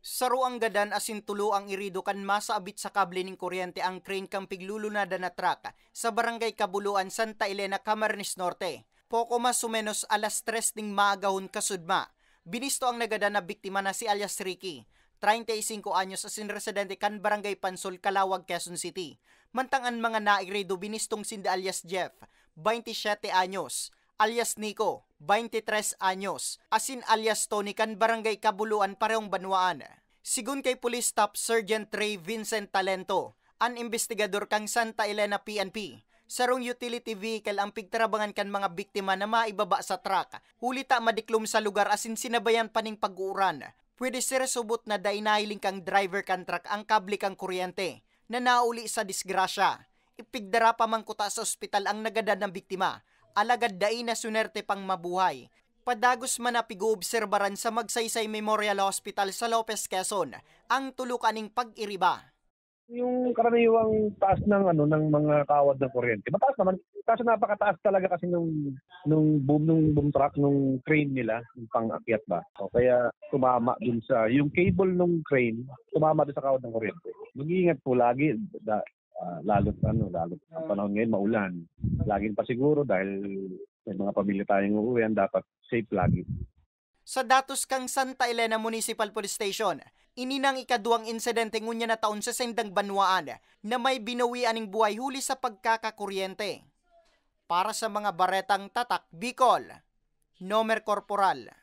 Saro ang gadan asin tulo ang irido kan masa abit sa kable ning kuryente ang crane kang piglulunada na truck sa barangay Kabuluan, Santa Elena, Camarines Norte. Poko mas sumenos alas 3 ning maagahon kasudma. Binisto ang nagadan na biktima na si alias Ricky. 35 anyos asin residente kan barangay Pansol, Kalawag, Quezon City. Mantangan mga nairido binistong sinda alias Jeff, 27 anyos alias Nico, 23 anyos, asin alias Tony kan Barangay Kabuluan, Parehong Banwaan. Sigun kay Police Top Sergeant Ray Vincent Talento, an investigador kang Santa Elena PNP, sarong utility vehicle ang pigtrabangan kan mga biktima na maibaba sa truck. Huli ta madiklom sa lugar asin sinabayan paning pag-uuran. Pwede siresubot na dainahiling kang driver kan truck ang kable kang kuryente na nauli sa disgrasya. Ipigdara pa mangkuta sa ospital ang nagada ng biktima alagad dai na sunerte pang mabuhay. Padagos man na piguobserbaran sa Magsaysay Memorial Hospital sa Lopez, Quezon, ang tulukaning pag-iriba. Yung karaniwang taas ng ano ng mga kawad ng kuryente, mataas naman. Kaso napakataas talaga kasi nung nung boom nung boom truck nung crane nila, yung pang-akyat ba. O kaya tumama dun sa yung cable nung crane, tumama dun sa kawad ng kuryente. Mag-iingat po lagi da, uh, ah, lalo ano lalo sa panahon ngayon maulan laging pa siguro dahil may mga pamilya tayong uuwihan, dapat safe lagi. Sa datos kang Santa Elena Municipal Police Station, ininang ikaduang insidente ngunya na taon sa Sendang Banwaan na may binawian ng buhay huli sa pagkakakuryente. Para sa mga baretang tatak, Bicol, Nomer Corporal,